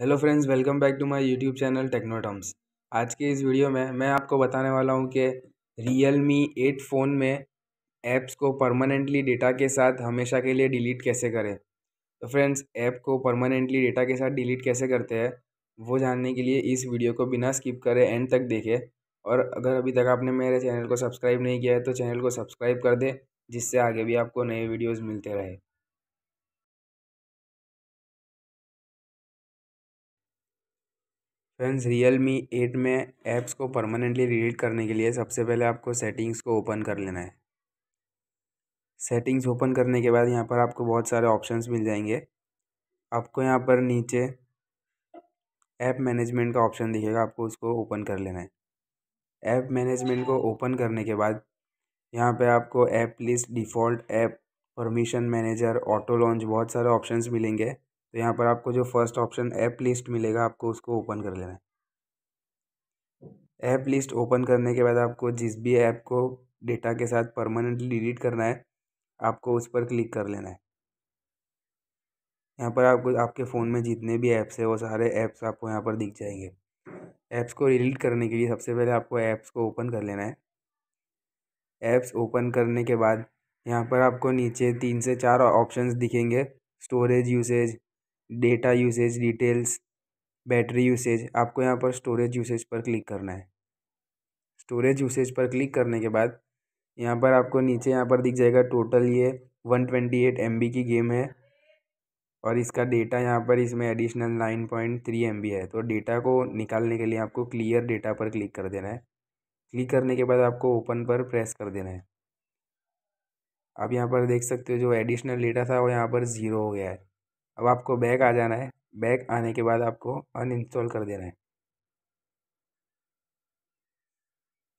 hello friends welcome back to my YouTube channel Technotums आज के इस वीडियो में मैं आपको बताने वाला हूं कि रियल मी एट फ़ोन में ऐप्स को परमानेंटली डेटा के साथ हमेशा के लिए डिलीट कैसे करें तो फ्रेंड्स ऐप को परमानेंटली डेटा के साथ डिलीट कैसे करते हैं वो जानने के लिए इस वीडियो को बिना स्किप करें एंड तक देखें और अगर अभी तक आपने मेरे चैनल को सब्सक्राइब नहीं किया है तो चैनल को सब्सक्राइब कर दें जिससे आगे भी आपको नए वीडियोज़ मिलते रहे फ्रेंड्स रियल मी एट में ऐप्स को परमानेंटली डिलीट करने के लिए सबसे पहले आपको सेटिंग्स को ओपन कर लेना है सेटिंग्स ओपन करने के बाद यहाँ पर आपको बहुत सारे ऑप्शंस मिल जाएंगे आपको यहाँ पर नीचे ऐप मैनेजमेंट का ऑप्शन दिखेगा आपको उसको ओपन कर लेना है ऐप मैनेजमेंट को ओपन करने के बाद यहाँ पर आपको app list default app permission manager auto launch बहुत सारे ऑप्शंस मिलेंगे तो यहाँ पर आपको जो फर्स्ट ऑप्शन ऐप लिस्ट मिलेगा आपको उसको ओपन कर लेना है ऐप लिस्ट ओपन करने के बाद आपको जिस भी ऐप को डेटा के साथ परमानेंटली डिलीट करना है आपको उस पर क्लिक कर लेना है यहाँ पर आपको आपके फ़ोन में जितने भी ऐप्स है वो सारे ऐप्स आपको यहाँ पर दिख जाएंगे ऐप्स को डिलीट करने के लिए सबसे पहले आपको ऐप्स को ओपन कर लेना है ऐप्स ओपन करने के बाद यहाँ पर आपको नीचे तीन से चार ऑप्शंस दिखेंगे storage usage data usage details battery usage आपको यहाँ पर स्टोरेज यूसेज पर क्लिक करना है स्टोरेज यूसेज पर क्लिक करने के बाद यहाँ पर आपको नीचे यहाँ पर दिख जाएगा टोटल ये one twenty eight M B की गेम है और इसका डेटा यहाँ पर इसमें additional nine point three M B है तो डेटा को निकालने के लिए आपको क्लियर डेटा पर क्लिक कर देना है क्लिक करने के बाद आपको ओपन पर प्रेस कर देना है आप यहाँ पर देख सकते हो जो एडिशनल डेटा था वो यहाँ पर ज़ीरो हो गया है अब आपको बैक आ जाना है बैक आने के बाद आपको अनइंस्टॉल कर देना है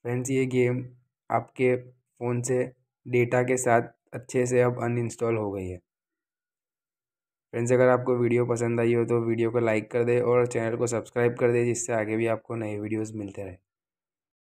फ्रेंड्स ये गेम आपके फ़ोन से डेटा के साथ अच्छे से अब अनइंस्टॉल हो गई है फ्रेंड्स अगर आपको वीडियो पसंद आई हो तो वीडियो को लाइक कर दे और चैनल को सब्सक्राइब कर दे जिससे आगे भी आपको नए वीडियोस मिलते रहे